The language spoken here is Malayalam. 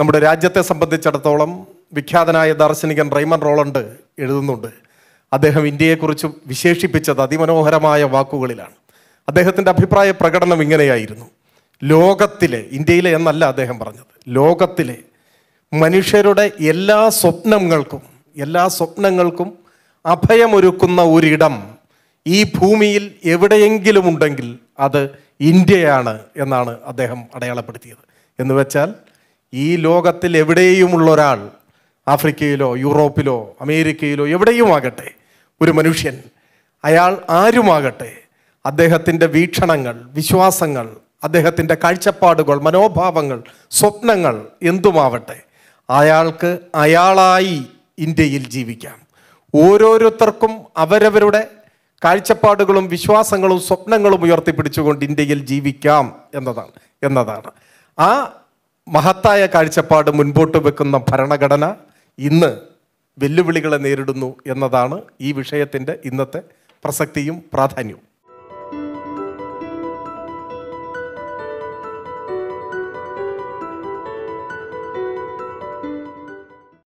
നമ്മുടെ രാജ്യത്തെ സംബന്ധിച്ചിടത്തോളം വിഖ്യാതനായ ദാർശനികൻ റൈമൻ റോളണ്ട് എഴുതുന്നുണ്ട് അദ്ദേഹം ഇന്ത്യയെക്കുറിച്ച് വിശേഷിപ്പിച്ചത് അതിമനോഹരമായ വാക്കുകളിലാണ് അദ്ദേഹത്തിൻ്റെ അഭിപ്രായ പ്രകടനം ഇങ്ങനെയായിരുന്നു ലോകത്തിലെ ഇന്ത്യയിലെ എന്നല്ല അദ്ദേഹം പറഞ്ഞത് ലോകത്തിലെ മനുഷ്യരുടെ എല്ലാ സ്വപ്നങ്ങൾക്കും എല്ലാ സ്വപ്നങ്ങൾക്കും അഭയമൊരുക്കുന്ന ഒരിടം ഈ ഭൂമിയിൽ എവിടെയെങ്കിലും ഉണ്ടെങ്കിൽ അത് ഇന്ത്യയാണ് എന്നാണ് അദ്ദേഹം അടയാളപ്പെടുത്തിയത് എന്ന് വെച്ചാൽ ഈ ലോകത്തിൽ എവിടെയുമുള്ള ഒരാൾ ആഫ്രിക്കയിലോ യൂറോപ്പിലോ അമേരിക്കയിലോ എവിടെയുമാകട്ടെ ഒരു മനുഷ്യൻ അയാൾ ആരുമാകട്ടെ അദ്ദേഹത്തിൻ്റെ വീക്ഷണങ്ങൾ വിശ്വാസങ്ങൾ അദ്ദേഹത്തിൻ്റെ കാഴ്ചപ്പാടുകൾ മനോഭാവങ്ങൾ സ്വപ്നങ്ങൾ എന്തുമാവട്ടെ അയാൾക്ക് അയാളായി ഇന്ത്യയിൽ ജീവിക്കാം ഓരോരുത്തർക്കും അവരവരുടെ കാഴ്ചപ്പാടുകളും വിശ്വാസങ്ങളും സ്വപ്നങ്ങളും ഉയർത്തിപ്പിടിച്ചുകൊണ്ട് ഇന്ത്യയിൽ ജീവിക്കാം എന്നതാണ് എന്നതാണ് ആ മഹത്തായ കാഴ്ചപ്പാട് മുൻപോട്ട് വെക്കുന്ന ഭരണഘടന ഇന്ന് വെല്ലുവിളികളെ നേരിടുന്നു എന്നതാണ് ഈ വിഷയത്തിൻ്റെ ഇന്നത്തെ പ്രസക്തിയും പ്രാധാന്യവും